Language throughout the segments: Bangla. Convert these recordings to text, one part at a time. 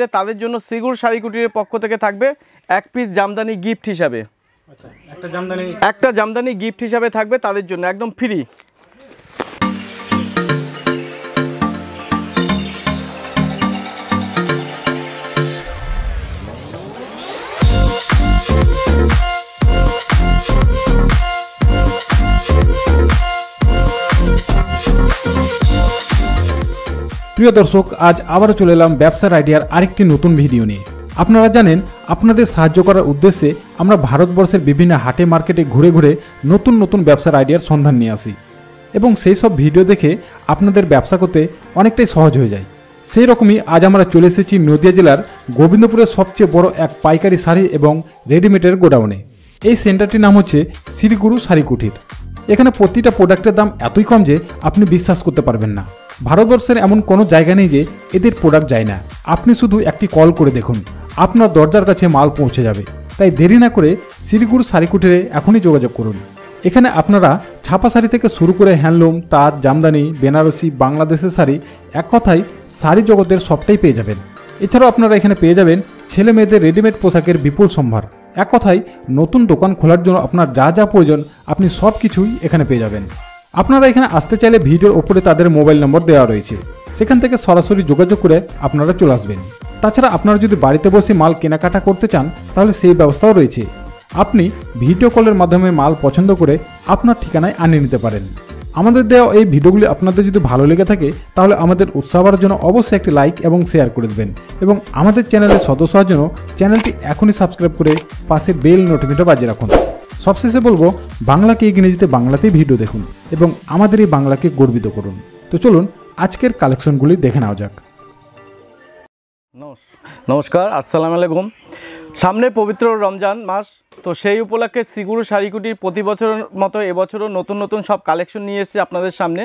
ক্ষেত্রে তাদের জন্য সিগুর শাড়িকুটির পক্ষ থেকে থাকবে এক পিস জামদানি গিফট হিসাবে আচ্ছা, একটা জামদানি গিফট হিসাবে থাকবে তাদের জন্য একদম ফ্রি প্রিয় দর্শক আজ আবারও চলে এলাম ব্যবসার আইডিয়ার আরেকটি নতুন ভিডিও নিয়ে আপনারা জানেন আপনাদের সাহায্য করার উদ্দেশ্যে আমরা ভারতবর্ষের বিভিন্ন হাটে মার্কেটে ঘুরে ঘুরে নতুন নতুন ব্যবসার আইডিয়ার সন্ধান নিয়ে আসি এবং সেই সব ভিডিও দেখে আপনাদের ব্যবসা করতে অনেকটাই সহজ হয়ে যায় সেই রকমই আজ আমরা চলে এসেছি নদিয়া জেলার গোবিন্দপুরের সবচেয়ে বড় এক পাইকারি শাড়ি এবং রেডিমেডের গোডাউনে এই সেন্টারটির নাম হচ্ছে শ্রীগুরু শাড়ি কুঠির এখানে প্রতিটা প্রোডাক্টের দাম এতই কম যে আপনি বিশ্বাস করতে পারবেন না ভারতবর্ষের এমন কোনো জায়গা নেই যে এদের প্রোডাক্ট যায় না আপনি শুধু একটি কল করে দেখুন আপনার দরজার কাছে মাল পৌঁছে যাবে তাই দেরি না করে শ্রীগুরু শাড়িকুটিরে এখনই যোগাযোগ করুন এখানে আপনারা ছাপা শাড়ি থেকে শুরু করে হ্যান্ডলুম তাঁত জামদানি বেনারসি বাংলাদেশের শাড়ি এক কথায় শাড়ি জগতের সবটাই পেয়ে যাবেন এছাড়াও আপনারা এখানে পেয়ে যাবেন ছেলে মেয়েদের রেডিমেড পোশাকের বিপুল সম্ভার এক কথায় নতুন দোকান খোলার জন্য আপনার যা যা প্রয়োজন আপনি সব কিছুই এখানে পেয়ে যাবেন আপনারা এখানে আসতে চাইলে ভিডিওর ওপরে তাদের মোবাইল নম্বর দেওয়া রয়েছে সেখান থেকে সরাসরি যোগাযোগ করে আপনারা চলে আসবেন তাছাড়া আপনারা যদি বাড়িতে বসে মাল কেনাকাটা করতে চান তাহলে সেই ব্যবস্থাও রয়েছে আপনি ভিডিও কলের মাধ্যমে মাল পছন্দ করে আপনার ঠিকানায় আনিয়ে নিতে পারেন আমাদের দেওয়া এই ভিডিওগুলি আপনাদের যদি ভালো লেগে থাকে তাহলে আমাদের উৎসাহবার জন্য অবশ্যই একটি লাইক এবং শেয়ার করে দেবেন এবং আমাদের চ্যানেলের সদস্য হওয়ার জন্য চ্যানেলটি এখনই সাবস্ক্রাইব করে পাশে বেল নোটিফিকেশন বাজিয়ে রাখুন সবশেষে বলবো বাংলাকে ইংরেজিতে বাংলাতেই ভিডিও দেখুন এবং আমাদের এই বাংলাকে গর্বিত করুন তো চলুন আজকের কালেকশনগুলি দেখে নেওয়া যাক নমস্কার আসসালামু আলাইকুম সামনে পবিত্র রমজান মাস তো সেই উপলক্ষে শ্রীগুরু শাড়িকুটির প্রতি বছরের মতো এবছরও নতুন নতুন সব কালেকশন নিয়ে এসেছে আপনাদের সামনে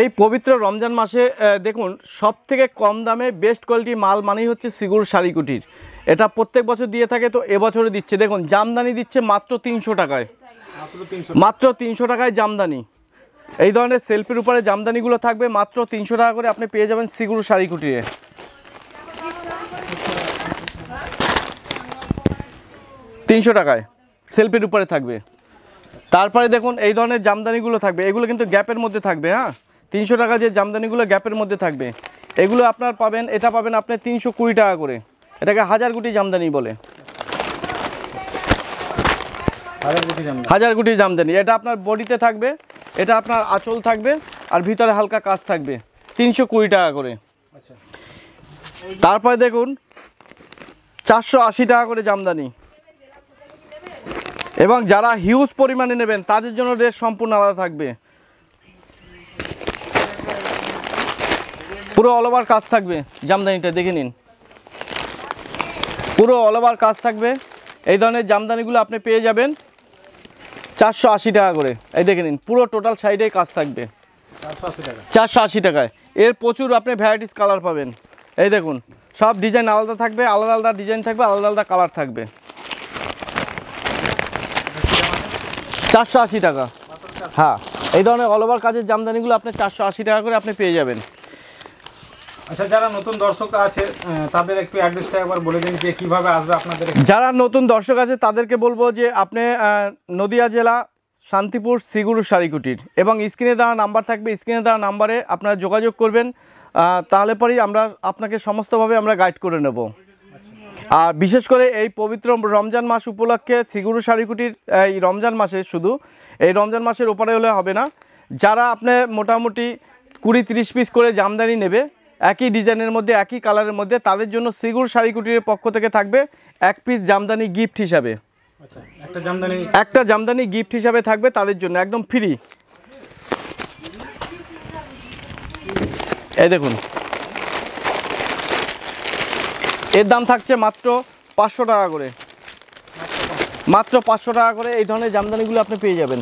এই পবিত্র রমজান মাসে দেখুন সব থেকে কম দামে বেস্ট কোয়ালিটির মাল মানেই হচ্ছে সিগুর শাড়ি কুটির এটা প্রত্যেক বছর দিয়ে থাকে তো এবছরে দিচ্ছে দেখুন জামদানি দিচ্ছে মাত্র তিনশো টাকায় মাত্র তিনশো টাকায় জামদানি এই ধরনের সেলফির উপরে জামদানিগুলো থাকবে মাত্র তিনশো টাকা করে আপনি পেয়ে যাবেন সিগুর শাড়ি কুটিরে তিনশো টাকায় সেলফির উপরে থাকবে তারপরে দেখুন এই ধরনের জামদানিগুলো থাকবে এগুলো কিন্তু গ্যাপের মধ্যে থাকবে হ্যাঁ তিনশো টাকা যে জামদানিগুলো গ্যাপের মধ্যে থাকবে এগুলো আপনার পাবেন এটা পাবেন আপনি তিনশো কুড়ি টাকা করে এটাকে হাজার কোটি জামদানি বলে হাজার কোটি জামদানি এটা আপনার বডিতে থাকবে এটা আপনার আঁচল থাকবে আর ভিতরে হালকা কাজ থাকবে তিনশো কুড়ি টাকা করে আচ্ছা। তারপরে দেখুন চারশো আশি টাকা করে জামদানি এবং যারা হিউজ পরিমাণে নেবেন তাদের জন্য রেট সম্পূর্ণ আলাদা থাকবে পুরো অল কাজ থাকবে জামদানিটা দেখে নিন পুরো অল ওভার কাজ থাকবে এই ধরনের জামদানিগুলো আপনি পেয়ে যাবেন চারশো আশি টাকা করে এই দেখে নিন পুরো টোটাল সাইডে কাজ থাকবে চারশো আশি টাকায় এর প্রচুর আপনি ভ্যারাইটিস কালার পাবেন এই দেখুন সব ডিজাইন আলাদা থাকবে আলাদা আলাদা ডিজাইন থাকবে আলাদা আলাদা কালার থাকবে চারশো আশি টাকা হ্যাঁ এই ধরনের অল ওভার কাজের জামদানিগুলো আপনি চারশো আশি টাকা করে আপনি পেয়ে যাবেন আচ্ছা যারা নতুন দর্শক আছে তাদের একটু অ্যাড্রেসটা একবার বলে দিন যে কিভাবে আসবে আপনাদের যারা নতুন দর্শক আছে তাদেরকে বলবো যে আপনি নদিয়া জেলা শান্তিপুর শ্রীগুরু সারিকুটির এবং স্ক্রিনে দেওয়া নাম্বার থাকবে স্ক্রিনে দেওয়া নাম্বারে আপনারা যোগাযোগ করবেন তাহলে পরেই আমরা আপনাকে সমস্তভাবে আমরা গাইড করে নেব আর বিশেষ করে এই পবিত্র রমজান মাস উপলক্ষে শ্রীগুরু সারিকুটির এই রমজান মাসে শুধু এই রমজান মাসের ওপারে হলে হবে না যারা আপনি মোটামুটি কুড়ি তিরিশ পিস করে জামদানি নেবে একই ডিজাইনের মধ্যে একই কালারের মধ্যে তাদের জন্য সিগুর শাড়ি কুটির পক্ষ থেকে থাকবে এক পিস জামদানি গিফট হিসাবে আচ্ছা, একটা জামদানি গিফট হিসাবে থাকবে তাদের জন্য একদম ফ্রি এই দেখুন এর দাম থাকছে মাত্র পাঁচশো টাকা করে মাত্র পাঁচশো টাকা করে এই ধরনের জামদানিগুলো আপনি পেয়ে যাবেন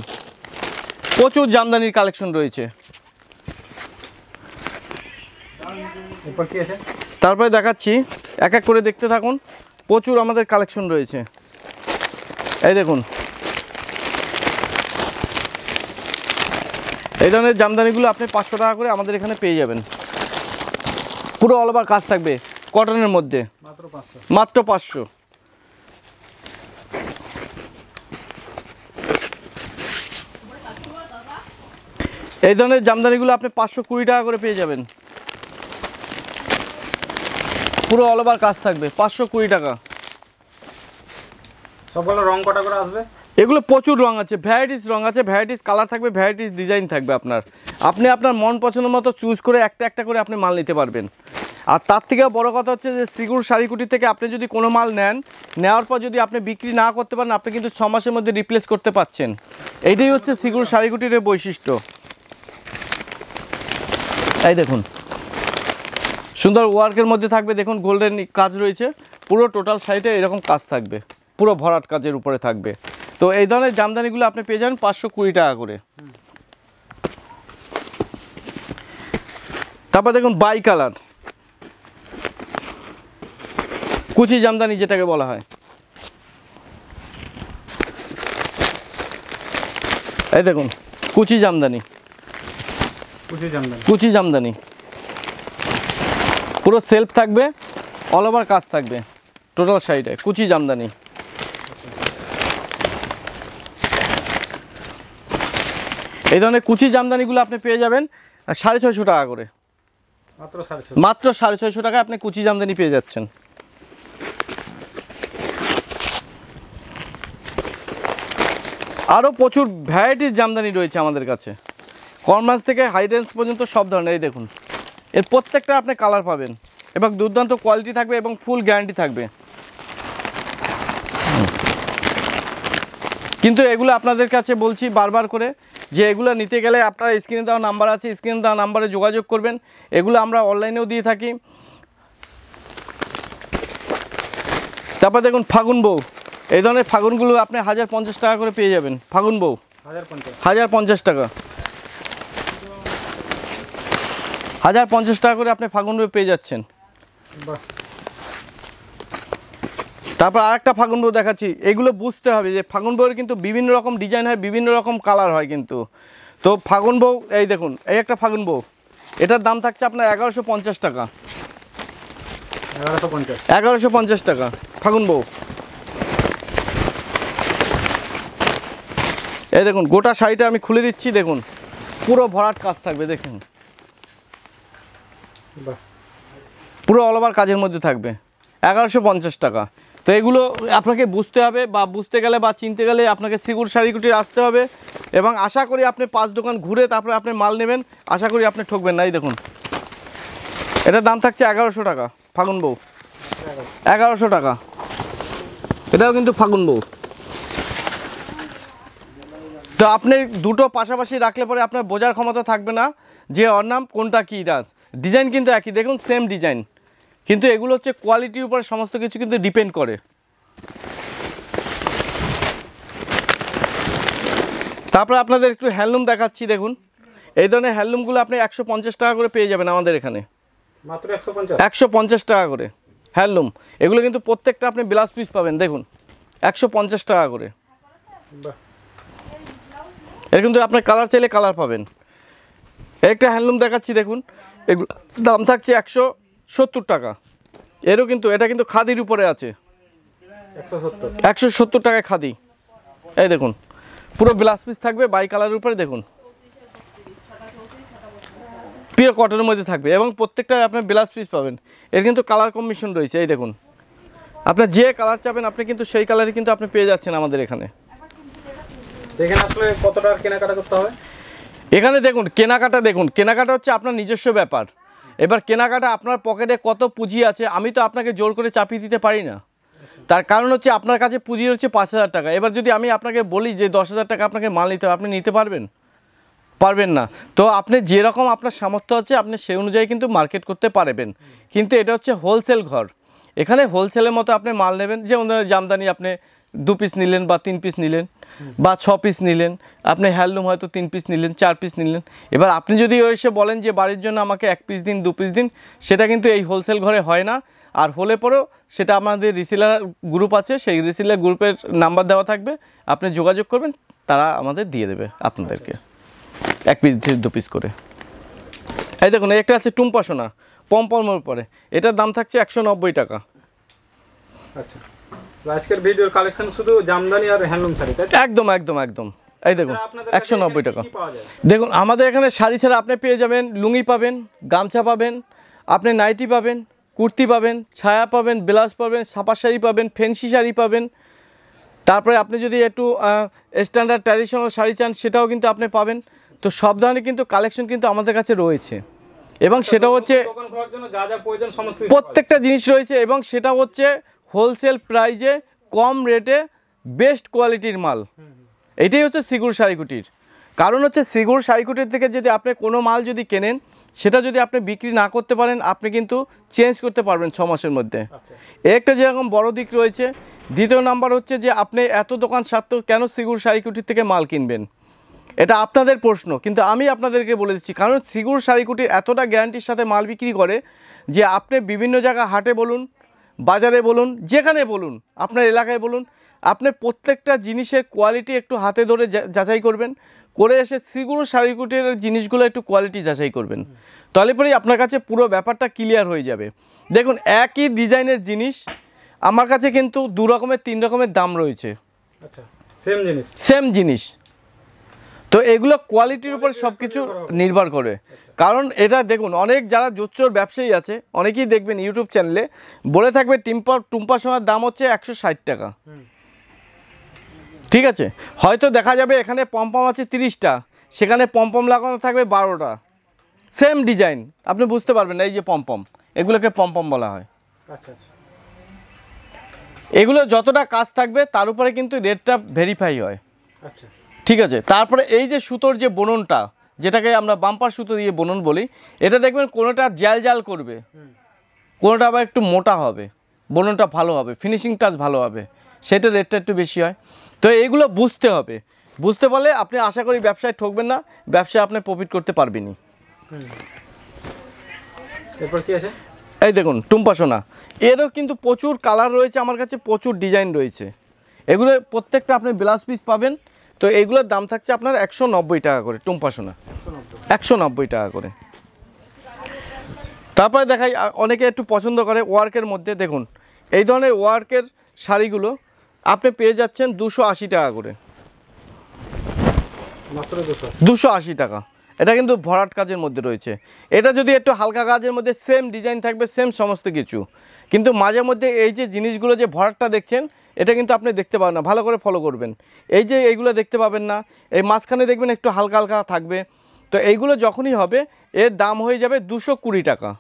প্রচুর জামদানির কালেকশন রয়েছে তারপরে দেখাচ্ছি এক এক করে দেখতে থাকুন প্রচুর আমাদের কালেকশন রয়েছে এই দেখুন এই ধরনের জামদানিগুলো আপনি পাঁচশো টাকা করে আমাদের এখানে পেয়ে যাবেন পুরো অল ওভার কাজ থাকবে কটনের মধ্যে মাত্র পাঁচশো এই ধরনের জামদানিগুলো আপনি পাঁচশো কুড়ি টাকা করে পেয়ে যাবেন পুরো অল ওভার কাজ থাকবে পাঁচশো কুড়ি টাকা সবগুলো রং কটা করে আসবে এগুলো প্রচুর রং আছে ভ্যারাইটিস রং আছে ভ্যারাইটিস কালার থাকবে ভ্যারাইটিস ডিজাইন থাকবে আপনার আপনি আপনার মন পছন্দ মতো চুজ করে একটা একটা করে আপনি মাল নিতে পারবেন আর তার থেকে বড় কথা হচ্ছে যে শ্রীগুর শাড়িকুটি থেকে আপনি যদি কোনো মাল নেন নেওয়ার পর যদি আপনি বিক্রি না করতে পারেন আপনি কিন্তু ছ মাসের মধ্যে রিপ্লেস করতে পাচ্ছেন এইটাই হচ্ছে শ্রীগুর শাড়িকুটির বৈশিষ্ট্য এই দেখুন সুন্দর ওয়ার্কের মধ্যে থাকবে দেখুন গোল্ডেন কাজ রয়েছে পুরো টোটাল সাইডে এরকম কাজ থাকবে পুরো ভরাট কাজের উপরে থাকবে তো এই ধরনের জামদানিগুলো আপনি পেয়ে যান পাঁচশো কুড়ি টাকা করে তারপর দেখুন বাই কালার কুচি জামদানি যেটাকে বলা হয় এই দেখুন কুচি জামদানি কুচি জামদানি কুচি জামদানি পুরো সেলফ থাকবে অল ওভার কাজ থাকবে টোটাল সাইডে কুচি জামদানি এই ধরনের কুচি জামদানিগুলো আপনি পেয়ে যাবেন সাড়ে ছয়শো টাকা করে মাত্র সাড়ে ছয়শো টাকায় আপনি কুচি জামদানি পেয়ে যাচ্ছেন আরও প্রচুর ভ্যারাইটিস জামদানি রয়েছে আমাদের কাছে কর্মাস থেকে হাই পর্যন্ত সব ধরনের এই দেখুন এর প্রত্যেকটা আপনি কালার পাবেন এবং দুর্দান্ত কোয়ালিটি থাকবে এবং ফুল গ্যারান্টি থাকবে কিন্তু এগুলো আপনাদের কাছে বলছি বারবার করে যে এগুলো নিতে গেলে আপনারা স্ক্রিনে দেওয়া নাম্বার আছে স্ক্রিনে দেওয়া নাম্বারে যোগাযোগ করবেন এগুলো আমরা অনলাইনেও দিয়ে থাকি তারপর দেখুন ফাগুন বউ এই ধরনের ফাগুনগুলো আপনি হাজার পঞ্চাশ টাকা করে পেয়ে যাবেন ফাগুন বউ হাজার পঞ্চাশ টাকা হাজার পঞ্চাশ টাকা করে আপনি ফাগুন বই পেয়ে যাচ্ছেন তারপর আর একটা ফাগুন বউ দেখাচ্ছি এগুলো বুঝতে হবে যে ফাগুন বউয়ের কিন্তু বিভিন্ন রকম ডিজাইন হয় বিভিন্ন রকম কালার হয় কিন্তু তো ফাগুন বউ এই দেখুন এই একটা ফাগুন বউ এটার দাম থাকছে আপনার এগারোশো পঞ্চাশ টাকা এগারোশো পঞ্চাশ টাকা ফাগুন বউ এই দেখুন গোটা শাড়িটা আমি খুলে দিচ্ছি দেখুন পুরো ভরাট কাজ থাকবে দেখুন পুরো অল ওভার কাজের মধ্যে থাকবে এগারোশো পঞ্চাশ টাকা তো এগুলো আপনাকে বুঝতে হবে বা বুঝতে গেলে বা চিনতে গেলে আপনাকে সিগুর শাড়িগুটি আসতে হবে এবং আশা করি আপনি পাঁচ দোকান ঘুরে তারপরে আপনি মাল নেবেন আশা করি আপনি ঠকবেন না এই দেখুন এটার দাম থাকছে এগারোশো টাকা ফাগুন বউ এগারোশো টাকা এটাও কিন্তু ফাগুন বউ তো আপনি দুটো পাশাপাশি রাখলে পরে আপনার বোঝার ক্ষমতা থাকবে না যে অর নাম কোনটা কী ডান্স ডিজাইন কিন্তু একই দেখুন সেম ডিজাইন কিন্তু এগুলো হচ্ছে কোয়ালিটির উপর সমস্ত কিছু কিন্তু ডিপেন্ড করে তারপরে আপনাদের একটু হ্যান্ডলুম দেখাচ্ছি দেখুন এই ধরনের হ্যান্ডলুমগুলো আপনি একশো টাকা করে পেয়ে যাবেন আমাদের এখানে মাত্র একশো পঞ্চাশ টাকা করে হ্যান্ডলুম এগুলো কিন্তু প্রত্যেকটা আপনি ব্লাউজ পিস পাবেন দেখুন একশো পঞ্চাশ টাকা করে এর কিন্তু আপনার কালার চাইলে কালার পাবেন একটা হ্যান্ডলুম দেখাচ্ছি দেখুন এগুলো দাম থাকছে একশো সত্তর টাকা এরও কিন্তু এটা কিন্তু খাদির উপরে আছে একশো সত্তর টাকায় খাদি এই দেখুন পুরো ব্লাস পিস থাকবে বাই কালারের উপরে দেখুন পিওর কটনের মধ্যে থাকবে এবং প্রত্যেকটা আপনার ব্লাস পিস পাবেন এর কিন্তু কালার কম্বিনেশন রয়েছে এই দেখুন আপনার যে কালার চাবেন আপনি কিন্তু সেই কালারই কিন্তু আপনি পেয়ে যাচ্ছেন আমাদের এখানে দেখেন আসলে কত টাকার কেনাকাটা করতে হবে এখানে দেখুন কেনাকাটা দেখুন কেনাকাটা হচ্ছে আপনার নিজস্ব ব্যাপার এবার কেনাকাটা আপনার পকেটে কত পুঁজি আছে আমি তো আপনাকে জোর করে চাপিয়ে দিতে পারি না তার কারণ হচ্ছে আপনার কাছে পুঁজি হচ্ছে পাঁচ হাজার টাকা এবার যদি আমি আপনাকে বলি যে দশ হাজার টাকা আপনাকে মাল নিতে হবে আপনি নিতে পারবেন পারবেন না তো আপনি যেরকম আপনার সামর্থ্য আছে আপনি সেই অনুযায়ী কিন্তু মার্কেট করতে পারবেন কিন্তু এটা হচ্ছে হোলসেল ঘর এখানে হোলসেলের মতো আপনি মাল নেবেন যেমন জামদানি আপনি দু পিস নিলেন বা তিন পিস নিলেন বা ছ পিস নিলেন আপনি হ্যান্ডলুম হয়তো তিন পিস নিলেন চার পিস নিলেন এবার আপনি যদি এসে বলেন যে বাড়ির জন্য আমাকে এক পিস দিন দু পিস দিন সেটা কিন্তু এই হোলসেল ঘরে হয় না আর হলে পরেও সেটা আমাদের রিসিলার গ্রুপ আছে সেই রিসিলার গ্রুপের নাম্বার দেওয়া থাকবে আপনি যোগাযোগ করবেন তারা আমাদের দিয়ে দেবে আপনাদেরকে এক পিস দু পিস করে এই দেখুন একটা আছে টুম্পাসোনা পম্পমের পরে এটার দাম থাকছে একশো টাকা আচ্ছা আজকের ভিডিওর কালেকশন শুধু জামদানি আর হ্যান্ডলুম শাড়ি একদম একদম একদম এই দেখুন একশো নব্বই টাকা দেখুন আমাদের এখানে শাড়ি ছাড়া আপনি পেয়ে যাবেন লুঙ্গি পাবেন গামছা পাবেন আপনি নাইটি পাবেন কুর্তি পাবেন ছায়া পাবেন ব্লাউজ পাবেন সাপার শাড়ি পাবেন ফেন্সি শাড়ি পাবেন তারপরে আপনি যদি একটু স্ট্যান্ডার্ড ট্র্যাডিশনাল শাড়ি চান সেটাও কিন্তু আপনি পাবেন তো সব ধরনের কিন্তু কালেকশন কিন্তু আমাদের কাছে রয়েছে এবং আচ্ছা, সেটা হচ্ছে প্রত্যেকটা জিনিস রয়েছে এবং সেটা হচ্ছে হোলসেল প্রাইজে কম রেটে বেস্ট কোয়ালিটির মাল এটাই হচ্ছে সিগুর সাইকুটির কারণ হচ্ছে সিগুর শাড়িকুটির থেকে যদি আপনি কোনো মাল যদি কেনেন সেটা যদি আপনি বিক্রি না করতে পারেন আপনি কিন্তু চেঞ্জ করতে পারবেন ছ মাসের মধ্যে আচ্ছা। একটা যেরকম বড় দিক রয়েছে দ্বিতীয় নাম্বার হচ্ছে যে আপনি এত দোকান সত্ত্বেও কেন সিগুর শাড়িকুটির থেকে মাল কিনবেন এটা আপনাদের প্রশ্ন কিন্তু আমি আপনাদেরকে বলে দিচ্ছি কারণ সিগুর শাড়িকুটির এতটা গ্যারান্টির সাথে মাল বিক্রি করে যে আপনি বিভিন্ন জায়গা হাটে বলুন বাজারে বলুন যেখানে বলুন আপনার এলাকায় বলুন আপনি প্রত্যেকটা জিনিসের কোয়ালিটি একটু হাতে ধরে যাচাই করবেন করে এসে সিগুরু শাড়িকুটির জিনিসগুলো একটু কোয়ালিটি যাচাই করবেন তাহলে পরেই আপনার কাছে পুরো ব্যাপারটা ক্লিয়ার হয়ে যাবে দেখুন একই ডিজাইনের জিনিস আমার কাছে কিন্তু দু রকমের তিন রকমের দাম রয়েছে আচ্ছা সেম জিনিস সেম জিনিস তো এগুলো কোয়ালিটির উপর সব কিছু নির্ভর করে কারণ এটা দেখুন অনেক যারা জোচ্চোর ব্যবসায়ী আছে অনেকেই দেখবেন ইউটিউব চ্যানেলে বলে থাকবে টিম্পা টুম্পা সোনার দাম হচ্ছে একশো টাকা ঠিক আছে হয়তো দেখা যাবে এখানে পম্পম আছে তিরিশটা সেখানে পম্পম লাগানো থাকবে বারোটা সেম ডিজাইন আপনি বুঝতে পারবেন এই যে পম্পম এগুলোকে পম্পম বলা হয় আচ্ছা, আচ্ছা। এগুলো যতটা কাজ থাকবে তার উপরে কিন্তু রেটটা ভেরিফাই হয় আচ্ছা ঠিক আছে তারপরে এই যে সুতোর যে বননটা যেটাকে আমরা বাম্পার সুতো দিয়ে বনন বলি এটা দেখবেন কোনোটা জ্যাল জ্যাল করবে কোনোটা আবার একটু মোটা হবে বননটা ভালো হবে ফিনিশিং টাচ ভালো হবে সেটা রেটটা একটু বেশি হয় তো এইগুলো বুঝতে হবে বুঝতে পারলে আপনি আশা করি ব্যবসায় ঠকবেন না ব্যবসায় আপনি প্রফিট করতে পারবেনি এই দেখুন টুম্পা সোনা এরও কিন্তু প্রচুর কালার রয়েছে আমার কাছে প্রচুর ডিজাইন রয়েছে এগুলো প্রত্যেকটা আপনি ব্লাউজ পিস পাবেন তো এইগুলোর দাম থাকছে আপনার একশো টাকা করে টুম্পা সোনা একশো টাকা করে তারপরে দেখাই অনেকে একটু পছন্দ করে ওয়ার্কের মধ্যে দেখুন এই ধরনের ওয়ার্কের শাড়িগুলো আপনি পেয়ে যাচ্ছেন দুশো টাকা করে দুশো টাকা এটা কিন্তু ভরাট কাজের মধ্যে রয়েছে এটা যদি একটু হালকা কাজের মধ্যে সেম ডিজাইন থাকবে সেম সমস্ত কিছু কিন্তু মাঝে মধ্যে এই যে জিনিসগুলো যে ভরাটটা দেখছেন এটা কিন্তু আপনি দেখতে পাবেন না ভালো করে ফলো করবেন এই যে এইগুলো দেখতে পাবেন না এই মাঝখানে দেখবেন একটু হালকা হালকা থাকবে তো এইগুলো যখনই হবে এর দাম হয়ে যাবে দুশো কুড়ি টাকা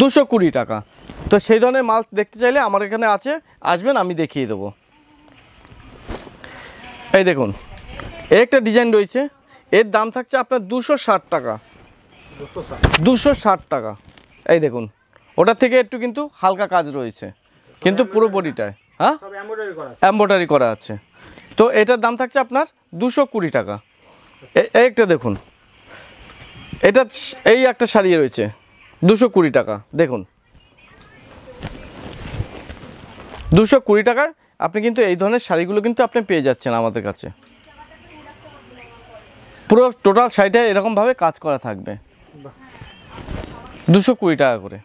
দুশো কুড়ি টাকা তো সেই ধরনের মাল দেখতে চাইলে আমার এখানে আছে আসবেন আমি দেখিয়ে দেবো এই দেখুন একটা ডিজাইন রয়েছে এর দাম থাকছে আপনার দুশো টাকা দুশো টাকা এই দেখুন ওটা থেকে একটু কিন্তু হালকা কাজ রয়েছে কিন্তু পুরো বডিটায় হ্যাঁ এম্ব্রয়ডারি করা আছে তো এটার দাম থাকছে আপনার দুশো কুড়ি টাকা একটা দেখুন এটা এই একটা শাড়ি রয়েছে দুশো কুড়ি টাকা দেখুন দুশো কুড়ি টাকা আপনি কিন্তু এই ধরনের শাড়িগুলো কিন্তু আপনি পেয়ে যাচ্ছেন আমাদের কাছে পুরো টোটাল শাড়িটা এরকমভাবে কাজ করা থাকবে দুশো কুড়ি টাকা করে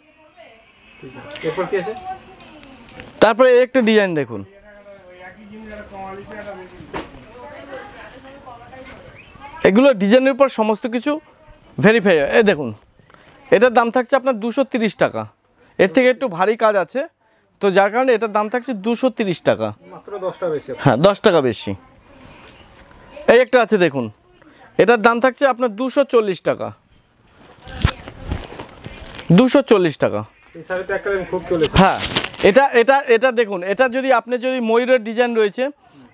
তারপরে একটা ডিজাইন দেখুন এগুলো ডিজাইনের উপর সমস্ত কিছু ভেরিফাই হয় দেখুন এটার দাম থাকছে আপনার দুশো টাকা এর থেকে একটু ভারী কাজ আছে তো যার কারণে এটার দাম থাকছে দুশো টাকা হ্যাঁ দশ টাকা বেশি এই একটা আছে দেখুন এটার দাম থাকছে আপনার দুশো চল্লিশ টাকা দুশো চল্লিশ টাকা হ্যাঁ এটা এটা এটা দেখুন এটা যদি আপনি যদি ময়ূরের ডিজাইন রয়েছে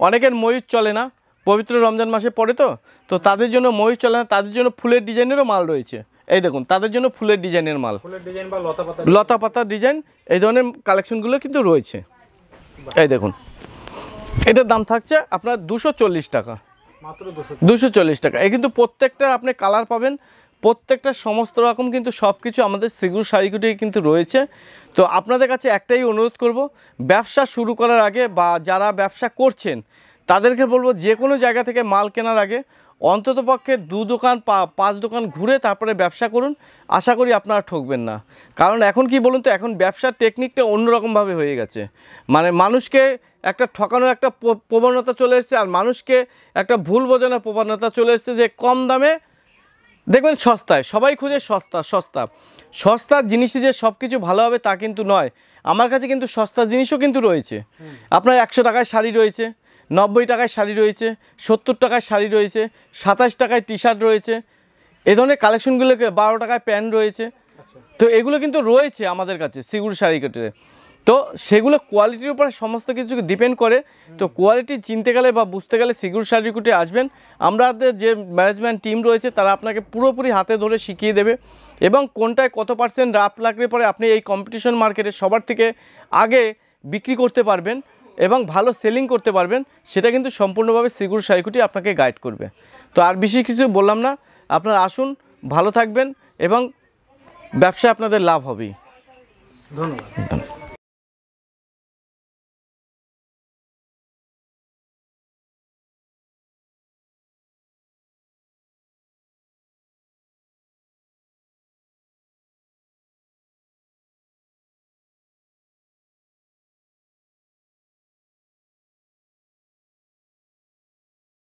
অনেকের ময়ূর চলে না পবিত্র রমজান মাসে পড়ে তো তো তাদের জন্য ময়ূর চলে না তাদের জন্য ফুলের ডিজাইনেরও মাল রয়েছে এই দেখুন তাদের জন্য ফুলের ডিজাইনের মাল লতা পাতা ডিজাইন এই ধরনের কালেকশনগুলো কিন্তু রয়েছে এই দেখুন এটার দাম থাকছে আপনার দুশো টাকা দুশো চল্লিশ টাকা এ কিন্তু প্রত্যেকটার আপনি কালার পাবেন প্রত্যেকটা সমস্ত রকম কিন্তু সব কিছু আমাদের সিগুর শাড়িগুটি কিন্তু রয়েছে তো আপনাদের কাছে একটাই অনুরোধ করব ব্যবসা শুরু করার আগে বা যারা ব্যবসা করছেন তাদেরকে বলবো যে কোনো জায়গা থেকে মাল কেনার আগে অন্তত পক্ষে দু দোকান পাঁচ দোকান ঘুরে তারপরে ব্যবসা করুন আশা করি আপনারা ঠকবেন না কারণ এখন কি বলুন তো এখন ব্যবসার টেকনিকটা অন্যরকমভাবে হয়ে গেছে মানে মানুষকে একটা ঠকানোর একটা প্রবণতা চলে এসছে আর মানুষকে একটা ভুল বোঝানোর প্রবণতা চলে এসছে যে কম দামে দেখবেন সস্তায় সবাই খুঁজে সস্তা সস্তা সস্তার জিনিসে যে সব কিছু ভালো হবে তা কিন্তু নয় আমার কাছে কিন্তু সস্তার জিনিসও কিন্তু রয়েছে আপনার একশো টাকায় শাড়ি রয়েছে নব্বই টাকায় শাড়ি রয়েছে সত্তর টাকায় শাড়ি রয়েছে সাতাশ টাকায় টি শার্ট রয়েছে এ ধরনের কালেকশনগুলোকে বারো টাকায় প্যান্ট রয়েছে আচ্ছা। তো এগুলো কিন্তু রয়েছে আমাদের কাছে সিগুর শাড়ি কেটে তো সেগুলো কোয়ালিটির উপরে সমস্ত কিছু ডিপেন্ড করে তো কোয়ালিটি চিনতে গেলে বা বুঝতে গেলে সিগুর কুটে আসবেন আমাদের যে ম্যানেজমেন্ট টিম রয়েছে তারা আপনাকে পুরোপুরি হাতে ধরে শিখিয়ে দেবে এবং কোনটায় কত পার্সেন্ট রাফ লাগলে পরে আপনি এই কম্পিটিশন মার্কেটে সবার থেকে আগে বিক্রি করতে পারবেন এবং ভালো সেলিং করতে পারবেন সেটা কিন্তু সম্পূর্ণভাবে সিগুর সাইকুটি আপনাকে গাইড করবে তো আর বেশি কিছু বললাম না আপনারা আসুন ভালো থাকবেন এবং ব্যবসায় আপনাদের লাভ হবেই ধন্যবাদ